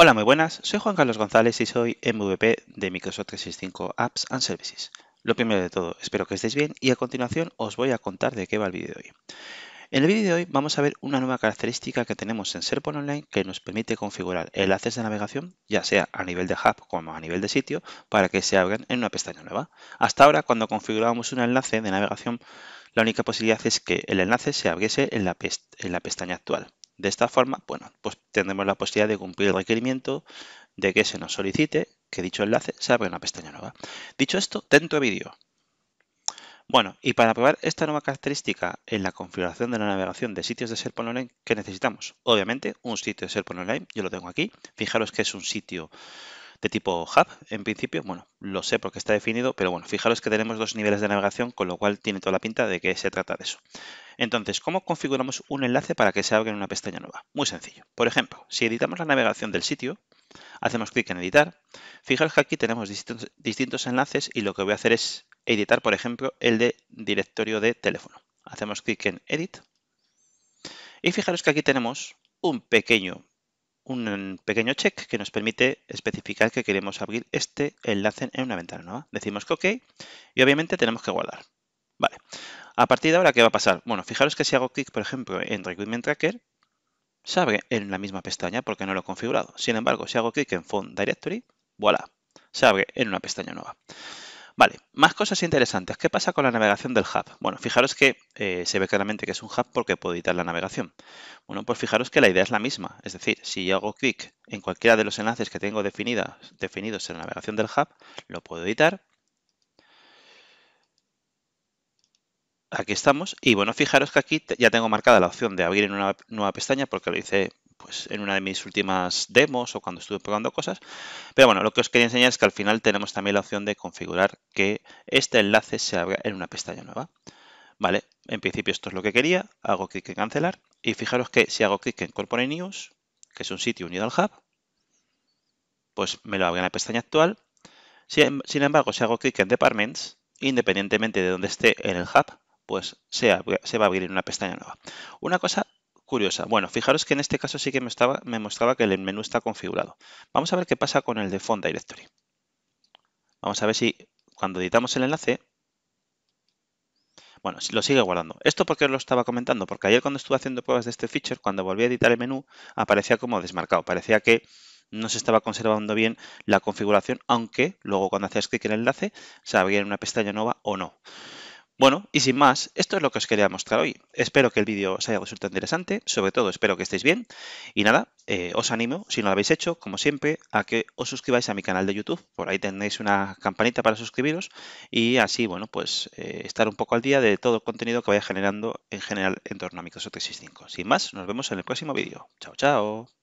Hola, muy buenas. Soy Juan Carlos González y soy MVP de Microsoft 365 Apps and Services. Lo primero de todo, espero que estéis bien y a continuación os voy a contar de qué va el vídeo de hoy. En el vídeo de hoy vamos a ver una nueva característica que tenemos en SharePoint Online que nos permite configurar enlaces de navegación, ya sea a nivel de hub como a nivel de sitio, para que se abran en una pestaña nueva. Hasta ahora, cuando configurábamos un enlace de navegación, la única posibilidad es que el enlace se abriese en la pestaña actual. De esta forma, bueno, pues tendremos la posibilidad de cumplir el requerimiento de que se nos solicite que dicho enlace se abra una pestaña nueva. Dicho esto, dentro de vídeo. Bueno, y para probar esta nueva característica en la configuración de la navegación de sitios de SharePoint Online, ¿qué necesitamos? Obviamente, un sitio de SharePoint Online, yo lo tengo aquí. Fijaros que es un sitio de tipo hub, en principio, bueno, lo sé porque está definido, pero bueno, fijaros que tenemos dos niveles de navegación, con lo cual tiene toda la pinta de que se trata de eso. Entonces, ¿cómo configuramos un enlace para que se abra en una pestaña nueva? Muy sencillo. Por ejemplo, si editamos la navegación del sitio, hacemos clic en editar. Fijaros que aquí tenemos distintos, enlaces y lo que voy a hacer es editar, por ejemplo, el de directorio de teléfono. Hacemos clic en edit. Y fijaros que aquí tenemos un pequeño un pequeño check que nos permite especificar que queremos abrir este enlace en una ventana nueva. Decimos que OK y obviamente tenemos que guardar. Vale, a partir de ahora, ¿qué va a pasar? Bueno, fijaros que si hago clic, por ejemplo, en Recruitment Tracker, se abre en la misma pestaña porque no lo he configurado. Sin embargo, si hago clic en Font Directory, voilà, se abre en una pestaña nueva. Vale, más cosas interesantes. ¿Qué pasa con la navegación del hub? Bueno, fijaros que eh, se ve claramente que es un hub porque puedo editar la navegación. Bueno, pues fijaros que la idea es la misma. Es decir, si yo hago clic en cualquiera de los enlaces que tengo definidos en la navegación del hub, lo puedo editar aquí estamos. Y bueno, fijaros que aquí ya tengo marcada la opción de abrir en una nueva pestaña porque lo hice pues, en una de mis últimas demos o cuando estuve probando cosas. Pero bueno, lo que os quería enseñar es que al final tenemos también la opción de configurar que este enlace se abra en una pestaña nueva. Vale, en principio esto es lo que quería. Hago clic en cancelar. Y fijaros que si hago clic en Corporate News, que es un sitio unido al Hub, pues me lo abre en la pestaña actual. Sin embargo, si hago clic en Departments, independientemente de donde esté en el Hub, pues se, va a abrir una pestaña nueva. Una cosa curiosa. Bueno, fijaros que en este caso sí que me, mostraba que el menú está configurado. Vamos a ver qué pasa con el de Font Directory. Vamos a ver si cuando editamos el enlace, bueno, lo sigue guardando. ¿Esto por qué lo estaba comentando? Porque ayer cuando estuve haciendo pruebas de este feature, cuando volví a editar el menú, aparecía como desmarcado. Parecía que no se estaba conservando bien la configuración, aunque luego cuando hacías clic en el enlace, se abría en una pestaña nueva o no. Bueno, y sin más, esto es lo que os quería mostrar hoy. Espero que el vídeo os haya resultado interesante, sobre todo espero que estéis bien. Y nada, eh, os animo, si no lo habéis hecho, como siempre, a que os suscribáis a mi canal de YouTube. Por ahí tenéis una campanita para suscribiros y así, bueno, pues eh, estar un poco al día de todo el contenido que vaya generando en general en torno a Microsoft 365. Sin más, nos vemos en el próximo vídeo. Chao, chao.